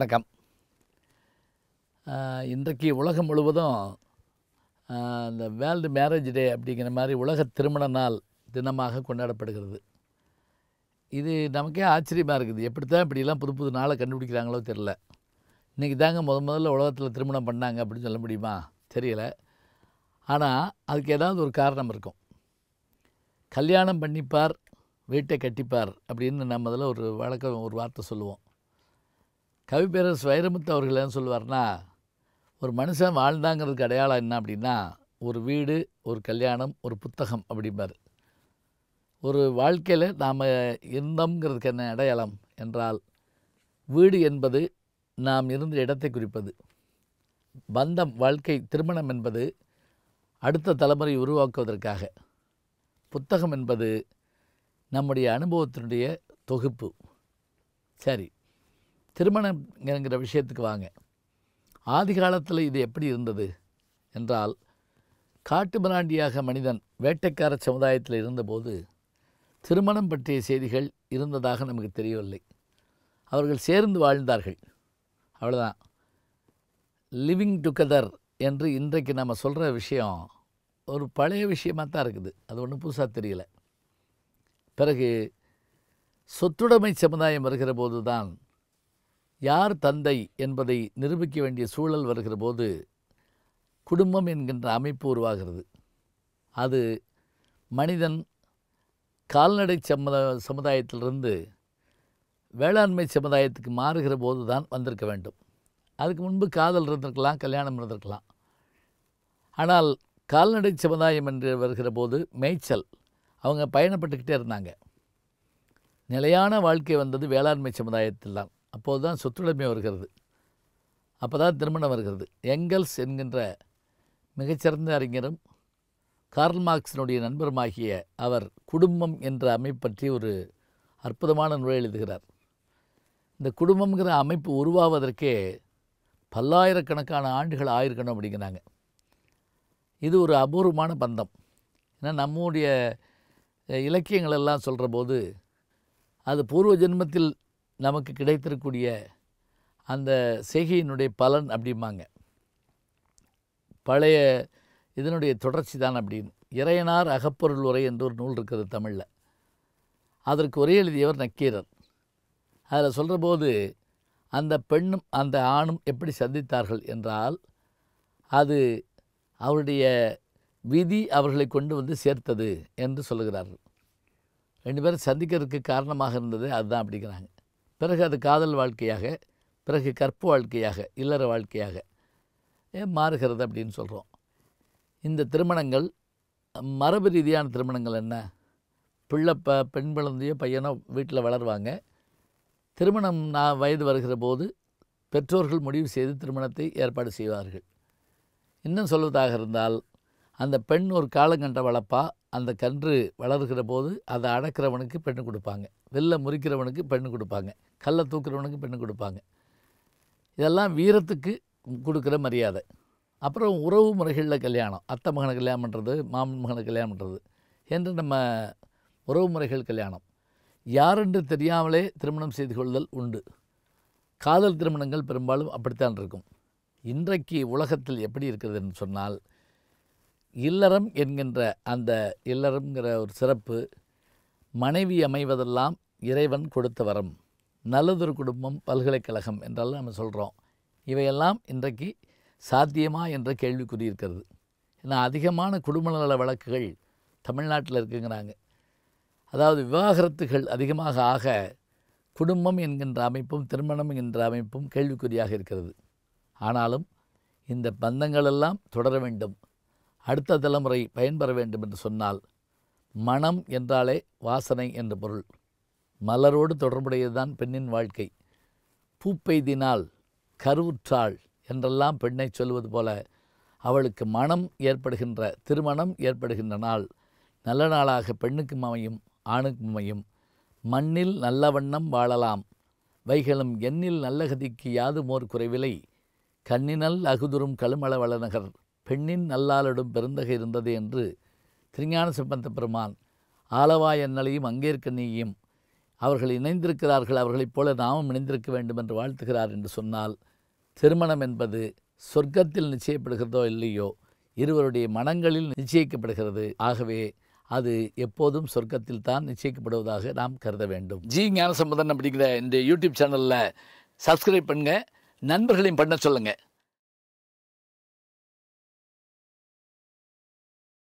வணக்கம் இன்றைக்கு உலகம் முழுவதும் இந்த வேர்ல்டு மேரேஜ் டே அப்படிங்கிற மாதிரி உலக திருமண நாள் தினமாக கொண்டாடப்படுகிறது இது நமக்கே ஆச்சரியமாக இருக்குது எப்படி தான் இப்படிலாம் புது புது நாளை கண்டுபிடிக்கிறாங்களோ தெரில இன்றைக்கி தாங்க முத முதல்ல உலகத்தில் திருமணம் பண்ணாங்க அப்படின்னு சொல்ல முடியுமா தெரியல ஆனால் அதுக்கு ஏதாவது ஒரு காரணம் இருக்கும் கல்யாணம் பண்ணிப்பார் வீட்டை கட்டிப்பார் அப்படின்னு நம்ம அதில் ஒரு வழக்கம் ஒரு வார்த்தை சொல்லுவோம் கவிப்பேரர் வைரமுத்து அவர்கள் என்ன சொல்லுவார்னா ஒரு மனுஷன் வாழ்ந்தாங்கிறதுக்கு அடையாளம் என்ன அப்படின்னா ஒரு வீடு ஒரு கல்யாணம் ஒரு புத்தகம் அப்படிம்பார் ஒரு வாழ்க்கையில் நாம் இருந்தோங்கிறதுக்கு என்ன அடையாளம் என்றால் வீடு என்பது நாம் இருந்த இடத்தை குறிப்பது பந்தம் வாழ்க்கை திருமணம் என்பது அடுத்த தலைமுறை உருவாக்குவதற்காக புத்தகம் என்பது நம்முடைய அனுபவத்தினுடைய தொகுப்பு சரி திருமணங்கிற விஷயத்துக்கு வாங்க ஆதி காலத்தில் இது எப்படி இருந்தது என்றால் காட்டு மிராண்டியாக மனிதன் வேட்டைக்கார சமுதாயத்தில் இருந்தபோது திருமணம் பற்றிய செய்திகள் இருந்ததாக நமக்கு தெரியவில்லை அவர்கள் சேர்ந்து வாழ்ந்தார்கள் அவ்வளோதான் லிவிங் டுகெதர் என்று இன்றைக்கு நம்ம சொல்கிற விஷயம் ஒரு பழைய விஷயமாக தான் இருக்குது அது ஒன்றும் புதுசாக தெரியல பிறகு சொத்துடைமை சமுதாயம் வருகிற போது தான் யார் தந்தை என்பதை நிரூபிக்க வேண்டிய சூழல் வருகிற போது குடும்பம் என்கின்ற அமைப்பு உருவாகிறது அது மனிதன் கால்நடை சமத சமுதாயத்திலிருந்து வேளாண்மை சமுதாயத்துக்கு மாறுகிற போது தான் வந்திருக்க வேண்டும் அதுக்கு முன்பு காதல் இருந்திருக்கலாம் கல்யாணம் இருந்திருக்கலாம் ஆனால் கால்நடை சமுதாயம் என்று வருகிற போது மேய்ச்சல் அவங்க பயணப்பட்டுக்கிட்டே இருந்தாங்க நிலையான வாழ்க்கை வந்தது வேளாண்மை சமுதாயத்தில் தான் அப்போது தான் சொத்துடைமை வருகிறது அப்போ தான் திருமணம் வருகிறது எங்கல்ஸ் என்கின்ற மிகச்சிறந்த அறிஞரும் கார்ல் மார்க்ஸினுடைய நண்பருமாகிய அவர் குடும்பம் என்ற அமைப்பு பற்றி ஒரு அற்புதமான நூலை எழுதுகிறார் இந்த குடும்பங்கிற அமைப்பு உருவாவதற்கே பல்லாயிரக்கணக்கான ஆண்டுகள் ஆயிருக்கணும் அப்படிங்கிறாங்க இது ஒரு அபூர்வமான பந்தம் ஏன்னா நம்முடைய இலக்கியங்கள் எல்லாம் சொல்கிற போது அது பூர்வ ஜென்மத்தில் நமக்கு கிடைத்திருக்கூடிய அந்த செய்கையினுடைய பலன் அப்படிம்பாங்க பழைய இதனுடைய தொடர்ச்சி தான் அப்படின்னு இறையனார் அகப்பொருள் உரை என்ற ஒரு நூல் இருக்குது தமிழில் அதற்கு ஒரே எழுதியவர் நக்கீரர் அதில் சொல்கிற போது அந்த பெண்ணும் அந்த ஆணும் எப்படி சந்தித்தார்கள் என்றால் அது அவருடைய விதி அவர்களை கொண்டு வந்து சேர்த்தது என்று சொல்லுகிறார்கள் ரெண்டு பேரும் சந்திக்கிறதுக்கு காரணமாக இருந்தது அதுதான் அப்படிங்கிறாங்க பிறகு அது காதல் வாழ்க்கையாக பிறகு கற்பு வாழ்க்கையாக இல்லற வாழ்க்கையாக மாறுகிறது அப்படின்னு சொல்கிறோம் இந்த திருமணங்கள் மரபு ரீதியான திருமணங்கள் என்ன பிள்ளை ப பெண் குழந்தையோ பையனோ வீட்டில் வளருவாங்க திருமணம் நான் வயது வருகிற போது பெற்றோர்கள் முடிவு செய்து திருமணத்தை ஏற்பாடு செய்வார்கள் இன்னும் சொல்வதாக இருந்தால் அந்த பெண் ஒரு காலங்கண்ட வளர்ப்பா அந்த கன்று வளர்கிற போது அதை அடக்கிறவனுக்கு பெண்ணு கொடுப்பாங்க வெளில முறிக்கிறவனுக்கு பெண்ணு கொடுப்பாங்க கல்லை தூக்குறவனுக்கு பெண்ணு கொடுப்பாங்க இதெல்லாம் வீரத்துக்கு கொடுக்குற மரியாதை அப்புறம் உறவு முறைகளில் கல்யாணம் அத்தை மகனை கல்யாணம் பண்ணுறது மாமன் மகனை கல்யாணம் பண்ணுறது என்று நம்ம உறவு முறைகள் கல்யாணம் யாருன்று தெரியாமலே திருமணம் செய்து கொள்ளுதல் உண்டு காதல் திருமணங்கள் பெரும்பாலும் அப்படித்தான் இருக்கும் இன்றைக்கு உலகத்தில் எப்படி இருக்கிறதுன்னு சொன்னால் இல்லறம் என்கின்ற அந்த இல்லறம்ங்கிற ஒரு சிறப்பு மனைவி அமைவதெல்லாம் இறைவன் கொடுத்த வரம் நல்லதொரு குடும்பம் பல்கலைக்கழகம் என்றெல்லாம் நம்ம சொல்கிறோம் இவையெல்லாம் இன்றைக்கு சாத்தியமா என்ற கேள்விக்குறி இருக்கிறது ஏன்னா அதிகமான குடும்ப நல வழக்குகள் தமிழ்நாட்டில் இருக்குங்கிறாங்க அதாவது விவாகரத்துகள் அதிகமாக ஆக குடும்பம் என்கின்ற அமைப்பும் திருமணம் என்கின்ற அமைப்பும் கேள்விக்குறியாக இருக்கிறது ஆனாலும் இந்த பந்தங்களெல்லாம் தொடர வேண்டும் அடுத்த தலைமுறை பயன்பெற வேண்டும் என்று சொன்னால் மனம் என்றாலே வாசனை என்று பொருள் மலரோடு தொடர்புடையதுதான் பெண்ணின் வாழ்க்கை பூப்பெய்தினால் கருவுற்றாள் என்றெல்லாம் பெண்ணை சொல்வது போல அவளுக்கு மனம் ஏற்படுகின்ற திருமணம் ஏற்படுகின்ற நாள் நல்ல நாளாக பெண்ணுக்கும் அமையும் ஆணுக்கும் அமையும் மண்ணில் நல்ல வண்ணம் வாழலாம் வைகளும் எண்ணில் நல்ல கதிக்கு யாதுமோர் குறைவில்லை கண்ணினல் அகுதுரும் கழுமள வளநகர் பெண்ணின் நல்லாளிடம் பெருந்தகை இருந்தது என்று திருஞான சம்பந்த பெருமான் ஆலவா அண்ணலையும் அங்கேற்கண்ணியையும் அவர்கள் இணைந்திருக்கிறார்கள் அவர்களைப் போல நாமும் இணைந்திருக்க வேண்டும் என்று வாழ்த்துகிறார் என்று சொன்னால் திருமணம் என்பது சொர்க்கத்தில் நிச்சயப்படுகிறதோ இல்லையோ இருவருடைய மனங்களில் நிச்சயிக்கப்படுகிறது ஆகவே அது எப்போதும் சொர்க்கத்தில் தான் நிச்சயிக்கப்படுவதாக நாம் கருத வேண்டும் ஜி ஞானசம்பதன் அப்படிங்கிற இந்த யூடியூப் சேனலில் சப்ஸ்கிரைப் பண்ணுங்கள் நண்பர்களையும் பண்ண சொல்லுங்கள்